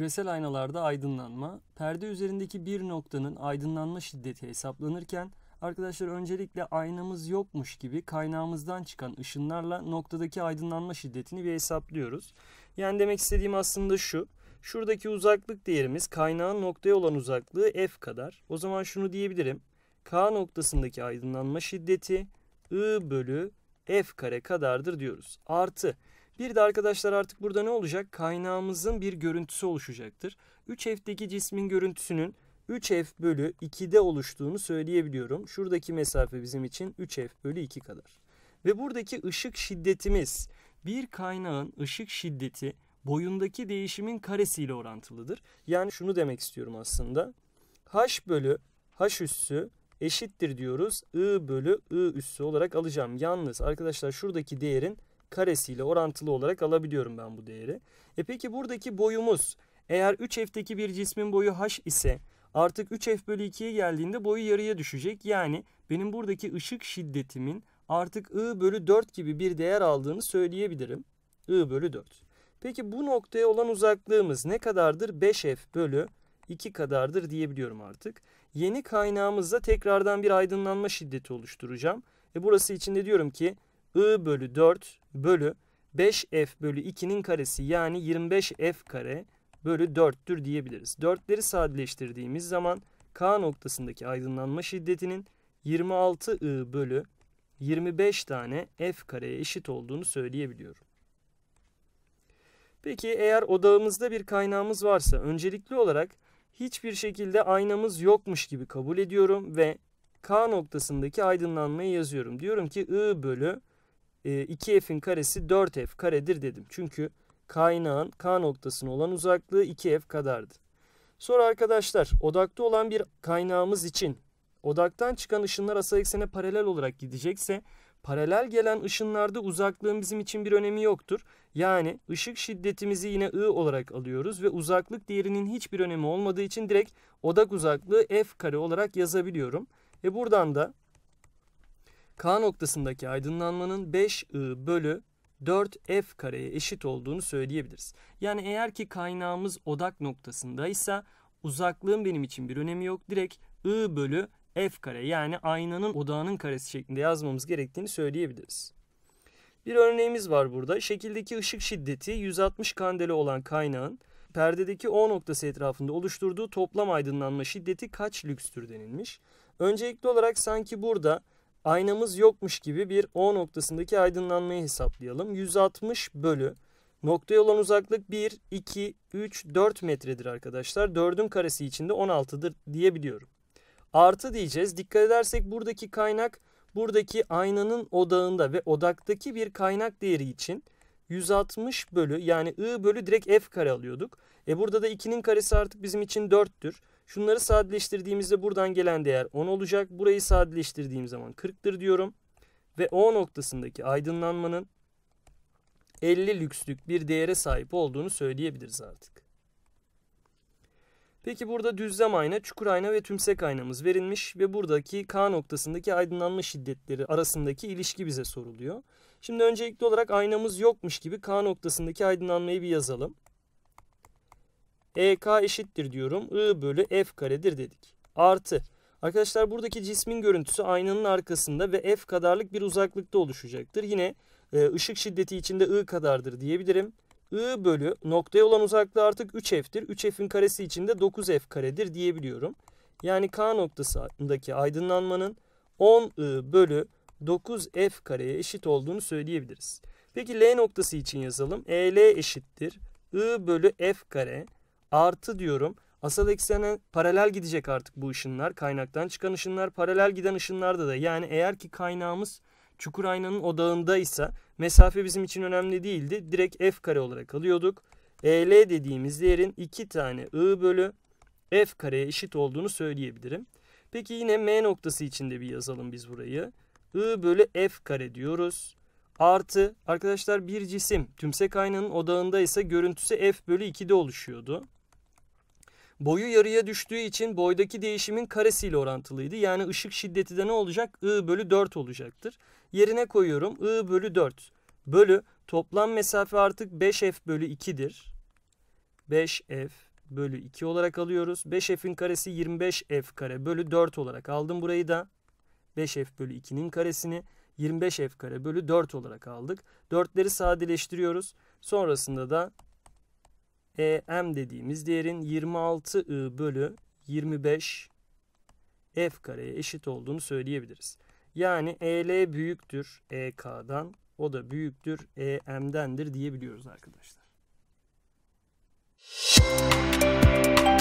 Küresel aynalarda aydınlanma, perde üzerindeki bir noktanın aydınlanma şiddeti hesaplanırken arkadaşlar öncelikle aynamız yokmuş gibi kaynağımızdan çıkan ışınlarla noktadaki aydınlanma şiddetini bir hesaplıyoruz. Yani demek istediğim aslında şu. Şuradaki uzaklık değerimiz kaynağın noktaya olan uzaklığı f kadar. O zaman şunu diyebilirim. K noktasındaki aydınlanma şiddeti I bölü f kare kadardır diyoruz. Artı bir de arkadaşlar artık burada ne olacak? Kaynağımızın bir görüntüsü oluşacaktır. 3F'deki cismin görüntüsünün 3F bölü 2'de oluştuğunu söyleyebiliyorum. Şuradaki mesafe bizim için 3F bölü 2 kadar. Ve buradaki ışık şiddetimiz bir kaynağın ışık şiddeti boyundaki değişimin karesiyle orantılıdır. Yani şunu demek istiyorum aslında. H bölü H üssü eşittir diyoruz. I bölü I üssü olarak alacağım. Yalnız arkadaşlar şuradaki değerin karesiyle orantılı olarak alabiliyorum ben bu değeri. E peki buradaki boyumuz eğer 3f'teki bir cismin boyu h ise artık 3f bölü 2'ye geldiğinde boyu yarıya düşecek. Yani benim buradaki ışık şiddetimin artık I bölü 4 gibi bir değer aldığını söyleyebilirim. I bölü 4. Peki bu noktaya olan uzaklığımız ne kadardır? 5f bölü 2 kadardır diyebiliyorum artık. Yeni kaynağımızda tekrardan bir aydınlanma şiddeti oluşturacağım. E burası için de diyorum ki I bölü 4 bölü 5F bölü 2'nin karesi yani 25F kare bölü 4'tür diyebiliriz. 4'leri sadeleştirdiğimiz zaman K noktasındaki aydınlanma şiddetinin 26 I bölü 25 tane F kareye eşit olduğunu söyleyebiliyorum. Peki eğer odağımızda bir kaynağımız varsa öncelikli olarak hiçbir şekilde aynamız yokmuş gibi kabul ediyorum ve K noktasındaki aydınlanmayı yazıyorum. Diyorum ki I bölü 2f'in e, karesi 4f karedir dedim. Çünkü kaynağın k noktasına olan uzaklığı 2f kadardı. Sonra arkadaşlar odakta olan bir kaynağımız için odaktan çıkan ışınlar asal eksene paralel olarak gidecekse paralel gelen ışınlarda uzaklığın bizim için bir önemi yoktur. Yani ışık şiddetimizi yine I olarak alıyoruz ve uzaklık değerinin hiçbir önemi olmadığı için direkt odak uzaklığı F kare olarak yazabiliyorum. Ve buradan da K noktasındaki aydınlanmanın 5I bölü 4F kareye eşit olduğunu söyleyebiliriz. Yani eğer ki kaynağımız odak noktasındaysa uzaklığın benim için bir önemi yok. Direkt I bölü F kare yani aynanın odağının karesi şeklinde yazmamız gerektiğini söyleyebiliriz. Bir örneğimiz var burada. Şekildeki ışık şiddeti 160 kandeli olan kaynağın perdedeki O noktası etrafında oluşturduğu toplam aydınlanma şiddeti kaç lükstür denilmiş. Öncelikli olarak sanki burada aynamız yokmuş gibi bir O noktasındaki aydınlanmayı hesaplayalım. 160 bölü noktaya olan uzaklık 1, 2, 3, 4 metredir arkadaşlar. 4'ün karesi içinde 16'dır diyebiliyorum. Artı diyeceğiz. Dikkat edersek buradaki kaynak buradaki aynanın odağında ve odaktaki bir kaynak değeri için 160 bölü yani I bölü direkt F kare alıyorduk. E burada da 2'nin karesi artık bizim için 4'tür. Şunları sadeleştirdiğimizde buradan gelen değer 10 olacak. Burayı sadeleştirdiğim zaman 40'tır diyorum. Ve O noktasındaki aydınlanmanın 50 lükslük bir değere sahip olduğunu söyleyebiliriz artık. Peki burada düzlem ayna, çukur ayna ve tümsek aynamız verilmiş ve buradaki K noktasındaki aydınlanma şiddetleri arasındaki ilişki bize soruluyor. Şimdi öncelikli olarak aynamız yokmuş gibi K noktasındaki aydınlanmayı bir yazalım. EK eşittir diyorum. I bölü F karedir dedik. Artı. Arkadaşlar buradaki cismin görüntüsü aynanın arkasında ve F kadarlık bir uzaklıkta oluşacaktır. Yine e, ışık şiddeti içinde I kadardır diyebilirim. I bölü noktaya olan uzaklığı artık 3F'tir. 3F'in karesi içinde 9F karedir diyebiliyorum. Yani K noktasındaki aydınlanmanın 10I bölü 9F kareye eşit olduğunu söyleyebiliriz. Peki L noktası için yazalım. EL eşittir. I bölü F kare artı diyorum. Asal eksene paralel gidecek artık bu ışınlar. Kaynaktan çıkan ışınlar paralel giden ışınlarda da. Yani eğer ki kaynağımız çukur aynanın odağındaysa mesafe bizim için önemli değildi. Direkt f kare olarak alıyorduk. EL dediğimiz değerin 2 tane i bölü f kareye eşit olduğunu söyleyebilirim. Peki yine m noktası içinde bir yazalım biz burayı. i bölü f kare diyoruz. Artı arkadaşlar bir cisim tümsek aynanın odağındaysa görüntüsü f bölü 2'de oluşuyordu. Boyu yarıya düştüğü için boydaki değişimin karesiyle orantılıydı. Yani ışık şiddeti de ne olacak? I bölü 4 olacaktır. Yerine koyuyorum. I bölü 4 bölü toplam mesafe artık 5f bölü 2'dir. 5f bölü 2 olarak alıyoruz. 5f'in karesi 25f kare bölü 4 olarak aldım burayı da. 5f bölü 2'nin karesini 25f kare bölü 4 olarak aldık. 4'leri sadeleştiriyoruz. Sonrasında da EM dediğimiz değerin 26 I bölü 25 F kareye eşit olduğunu söyleyebiliriz. Yani EL büyüktür EK'dan o da büyüktür EM'dendir diyebiliyoruz arkadaşlar. Müzik